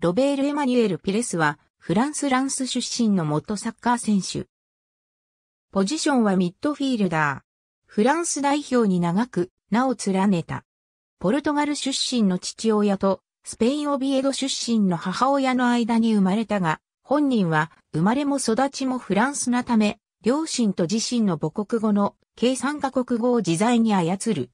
ロベール・エマニュエル・ピレスは、フランス・ランス出身の元サッカー選手。ポジションはミッドフィールダー。フランス代表に長く、名を連ねた。ポルトガル出身の父親と、スペイン・オビエド出身の母親の間に生まれたが、本人は生まれも育ちもフランスなため、両親と自身の母国語の計算、カ国語を自在に操る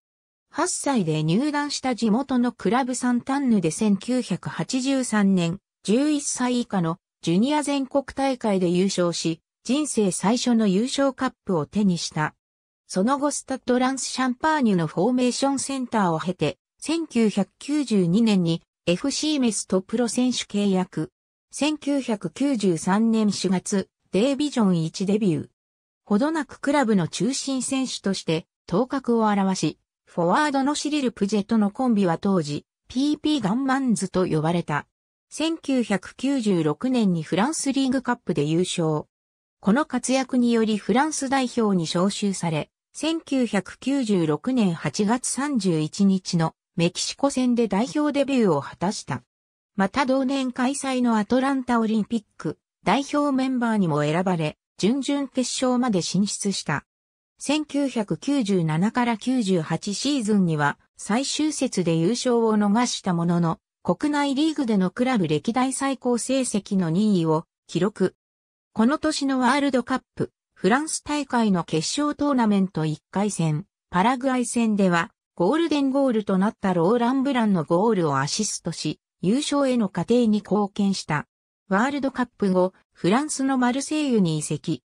8歳で入団した地元のクラブサンタンヌで1983年、11歳以下のジュニア全国大会で優勝し、人生最初の優勝カップを手にした。その後スタッドランスシャンパーニュのフォーメーションセンターを経て、1992年に FC メスとプロ選手契約。1993年4月、デイビジョン1デビュー。ほどなくクラブの中心選手として頭角を現し、フォワードのシリル・プジェとのコンビは当時、PP ガンマンズと呼ばれた。1996年にフランスリーグカップで優勝。この活躍によりフランス代表に招集され、1996年8月31日のメキシコ戦で代表デビューを果たした。また同年開催のアトランタオリンピック代表メンバーにも選ばれ、準々決勝まで進出した。1997から98シーズンには最終節で優勝を逃したものの、国内リーグでのクラブ歴代最高成績の2位を記録。この年のワールドカップ、フランス大会の決勝トーナメント1回戦、パラグアイ戦では、ゴールデンゴールとなったローラン・ブランのゴールをアシストし、優勝への過程に貢献した。ワールドカップ後、フランスのマルセイユに移籍。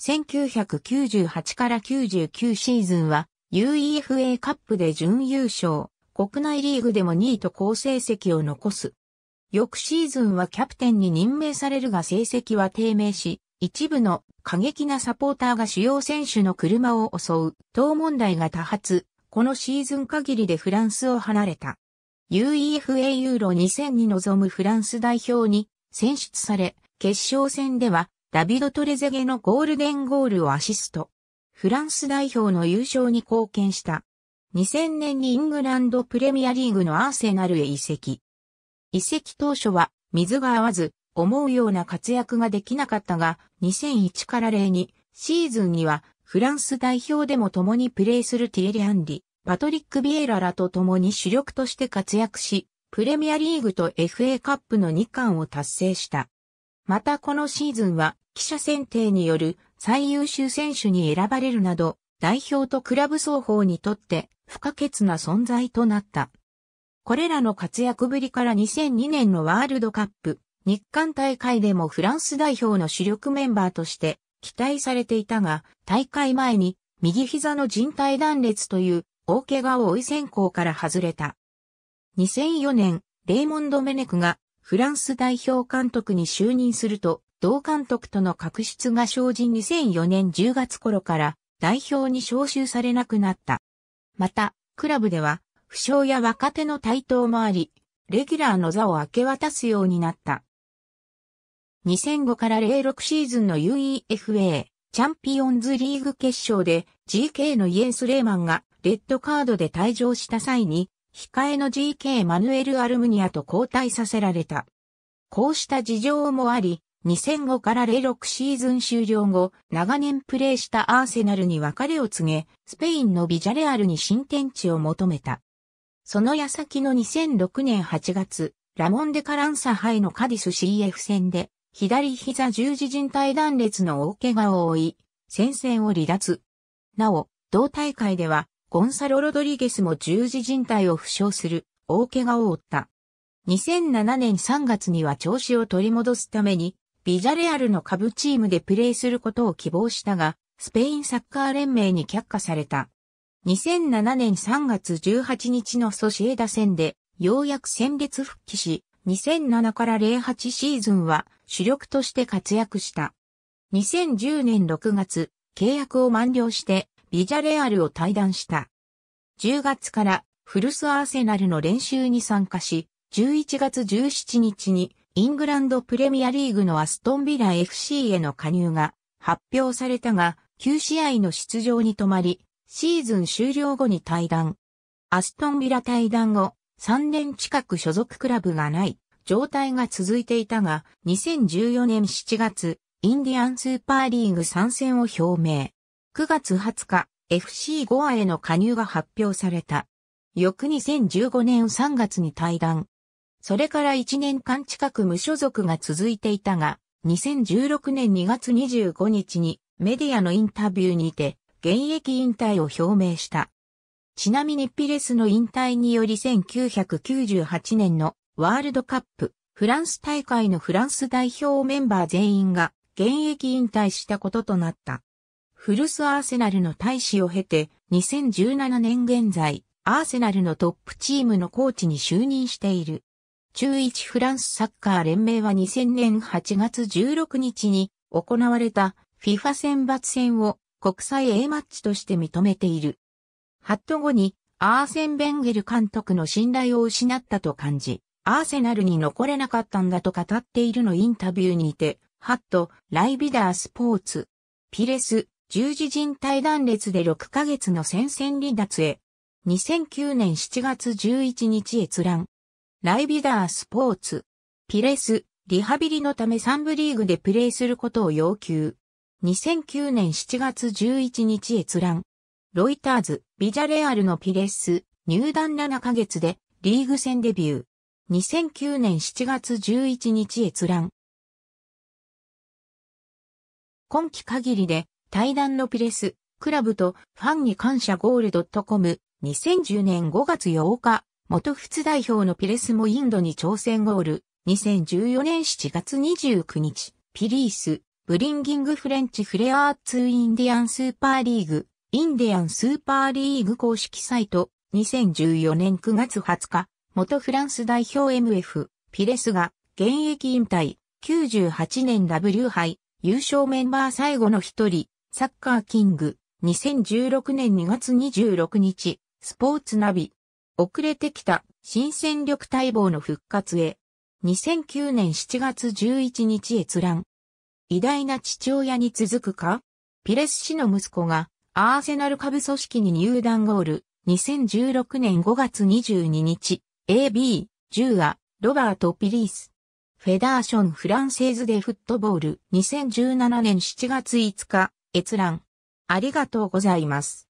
1998から99シーズンは UEFA カップで準優勝、国内リーグでも2位と好成績を残す。翌シーズンはキャプテンに任命されるが成績は低迷し、一部の過激なサポーターが主要選手の車を襲う、等問題が多発、このシーズン限りでフランスを離れた。UEFA ユーロ2000に臨むフランス代表に選出され、決勝戦ではダビド・トレゼゲのゴールデンゴールをアシスト。フランス代表の優勝に貢献した。2000年にイングランドプレミアリーグのアーセナルへ移籍。移籍当初は水が合わず思うような活躍ができなかったが2001から02シーズンにはフランス代表でも共にプレーするティエリ・アンリ、パトリック・ビエラらと共に主力として活躍し、プレミアリーグと FA カップの2冠を達成した。またこのシーズンは記者選定による最優秀選手に選ばれるなど、代表とクラブ双方にとって不可欠な存在となった。これらの活躍ぶりから2002年のワールドカップ、日韓大会でもフランス代表の主力メンバーとして期待されていたが、大会前に右膝の人帯断裂という大怪我を追い選考から外れた。2004年、レイモンド・メネクがフランス代表監督に就任すると、同監督との確執が生じ2004年10月頃から代表に招集されなくなった。また、クラブでは、負傷や若手の台頭もあり、レギュラーの座を明け渡すようになった。2005から06シーズンの UEFA チャンピオンズリーグ決勝で GK のイエス・レーマンがレッドカードで退場した際に控えの GK マヌエル・アルムニアと交代させられた。こうした事情もあり、2005から06シーズン終了後、長年プレーしたアーセナルに別れを告げ、スペインのビジャレアルに新天地を求めた。その矢先の2006年8月、ラモンデ・カランサ杯のカディス CF 戦で、左膝十字靭帯断裂の大怪我を負い、戦線を離脱。なお、同大会では、ゴンサロ・ロドリゲスも十字靭帯を負傷する大怪我を負った。2007年3月には調子を取り戻すために、ビジャレアルの下部チームでプレーすることを希望したが、スペインサッカー連盟に却下された。2007年3月18日のソシエダ戦で、ようやく戦列復帰し、2007から08シーズンは主力として活躍した。2010年6月、契約を満了してビジャレアルを退団した。10月からフルスアーセナルの練習に参加し、11月17日にイングランドプレミアリーグのアストンビラ FC への加入が発表されたが、9試合の出場に止まり、シーズン終了後に退団。アストンビラ退団後、3年近く所属クラブがない状態が続いていたが、2014年7月、インディアンスーパーリーグ参戦を表明。9月20日、FC ゴアへの加入が発表された。翌2015年3月に退団。それから1年間近く無所属が続いていたが、2016年2月25日にメディアのインタビューにて現役引退を表明した。ちなみにピレスの引退により1998年のワールドカップフランス大会のフランス代表メンバー全員が現役引退したこととなった。フルスアーセナルの大使を経て、2017年現在、アーセナルのトップチームのコーチに就任している。中1フランスサッカー連盟は2000年8月16日に行われた FIFA 選抜戦を国際 A マッチとして認めている。ハット後にアーセン・ベンゲル監督の信頼を失ったと感じ、アーセナルに残れなかったんだと語っているのインタビューにて、ハット、ライビダースポーツ、ピレス、十字靭帯断裂で6ヶ月の戦線離脱へ。2009年7月11日閲覧。ライビダースポーツ。ピレス、リハビリのため3部リーグでプレーすることを要求。2009年7月11日閲覧。ロイターズ、ビジャレアルのピレス、入団7ヶ月でリーグ戦デビュー。2009年7月11日閲覧。今季限りで対談のピレス、クラブとファンに感謝ゴールドットコム、2010年5月8日、元仏代表のピレスもインドに挑戦ゴール、2014年7月29日、ピリース、ブリンギングフレンチフレアーツインディアンスーパーリーグ、インディアンスーパーリーグ公式サイト、2014年9月20日、元フランス代表 MF、ピレスが、現役引退、98年 W 杯、優勝メンバー最後の一人、サッカーキング、2016年2月26日、スポーツナビ。遅れてきた、新戦力待望の復活へ。2009年7月11日閲覧。偉大な父親に続くかピレス氏の息子が、アーセナル株組織に入団ゴール。2016年5月22日、AB、10ア、ロバート・ピリース。フェダーション・フランセーズ・デ・フットボール。2017年7月5日、閲覧。ありがとうございます。